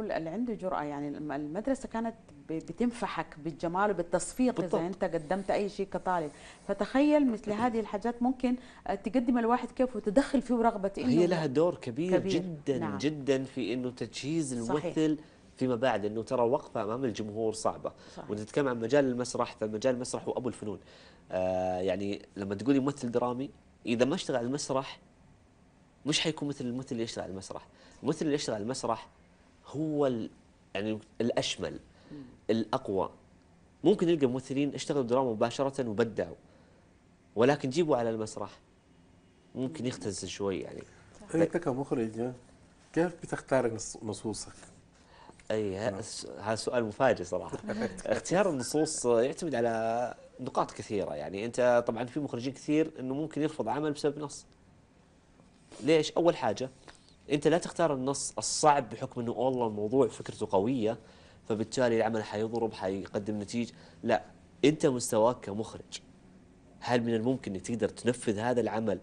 اقول اللي عنده جرأه يعني المدرسه كانت بتنفحك بالجمال وبالتصفيق اذا انت قدمت اي شيء كطالب فتخيل مثل هذه الحاجات ممكن آه، تقدم الواحد كيف وتدخل فيه رغبه انه هي لها دور كبير, كبير. جدا نعم. جدا في انه تجهيز الممثل فيما بعد انه ترى وقفه امام الجمهور صعبه صحيح. ونتكلم عن مجال المسرح فمجال المسرح هو ابو الفنون آه يعني لما تقولي ممثل درامي اذا ما اشتغل على المسرح مش حيكون مثل الممثل اللي يشتغل على المسرح الممثل اللي يشتغل على المسرح هو يعني الاشمل الاقوى ممكن نلقى ممثلين اشتغلوا دراما مباشره وبدعوا ولكن جيبوا على المسرح ممكن يختزل شوي يعني انت إيه، طيب. كمخرج كيف بتختار نصوصك؟ اي نعم. هذا سؤال مفاجئ صراحه اختيار النصوص يعتمد على نقاط كثيره يعني انت طبعا في مخرجين كثير انه ممكن يرفض عمل بسبب نص ليش اول حاجه انت لا تختار النص الصعب بحكم انه والله الموضوع فكرته قويه فبالتالي العمل حيضرب حيقدم نتيجه لا انت مستواك كمخرج هل من الممكن انك تقدر تنفذ هذا العمل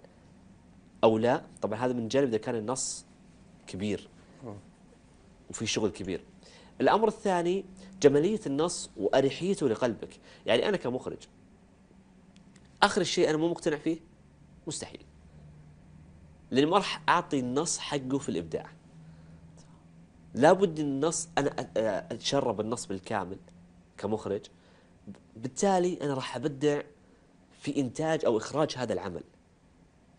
او لا طبعا هذا من جانب اذا كان النص كبير وفي شغل كبير الامر الثاني جماليه النص واريحيته لقلبك يعني انا كمخرج اخر شيء انا مو مقتنع فيه مستحيل لأني ما راح أعطي النص حقه في الإبداع لابد النص أنا أتشرب النص بالكامل كمخرج بالتالي أنا راح أبدع في إنتاج أو إخراج هذا العمل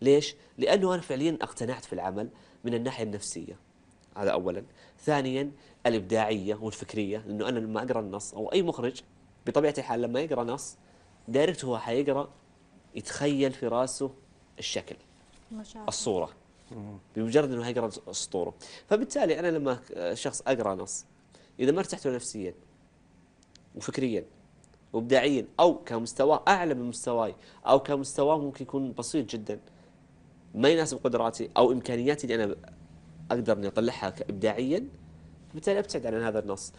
ليش؟ لأنه أنا فعليا اقتنعت في العمل من الناحية النفسية هذا أولا ثانيا الإبداعية والفكرية لأنه أنا لما أقرأ النص أو أي مخرج بطبيعة الحال لما يقرأ نص دايركت هو حيقرأ يتخيل في راسه الشكل الصوره بمجرد انه هيقرا أسطوره فبالتالي انا لما شخص اقرا نص اذا ما ارتحت له نفسيا وفكريا وابداعيا او كمستواه اعلى من مستواي او كمستواه ممكن يكون بسيط جدا ما يناسب قدراتي او امكانياتي اللي انا اقدر اني اطلعها ابداعيا بالتالي ابتعد عن هذا النص